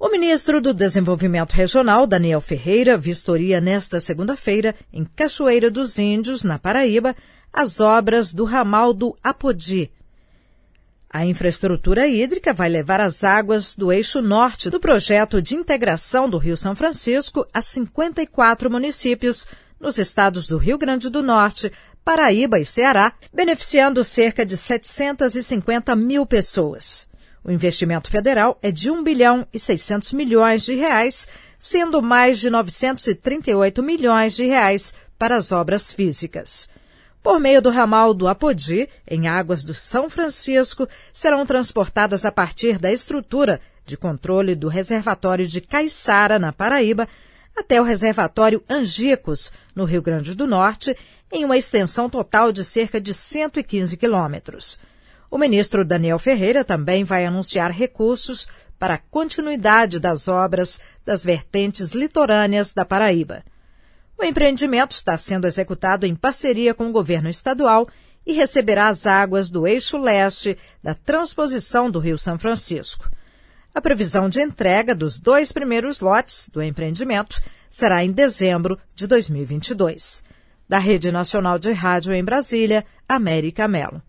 O ministro do Desenvolvimento Regional, Daniel Ferreira, vistoria nesta segunda-feira, em Cachoeira dos Índios, na Paraíba, as obras do ramal do Apodi. A infraestrutura hídrica vai levar as águas do eixo norte do projeto de integração do Rio São Francisco a 54 municípios nos estados do Rio Grande do Norte, Paraíba e Ceará, beneficiando cerca de 750 mil pessoas. O investimento federal é de 1 bilhão e 600 milhões de reais, sendo mais de 938 milhões de reais para as obras físicas. Por meio do ramal do Apodi, em águas do São Francisco, serão transportadas a partir da estrutura de controle do reservatório de Caiçara, na Paraíba, até o reservatório Angicos, no Rio Grande do Norte, em uma extensão total de cerca de 115 quilômetros. O ministro Daniel Ferreira também vai anunciar recursos para a continuidade das obras das vertentes litorâneas da Paraíba. O empreendimento está sendo executado em parceria com o governo estadual e receberá as águas do eixo leste da transposição do Rio São Francisco. A previsão de entrega dos dois primeiros lotes do empreendimento será em dezembro de 2022. Da Rede Nacional de Rádio em Brasília, América Melo.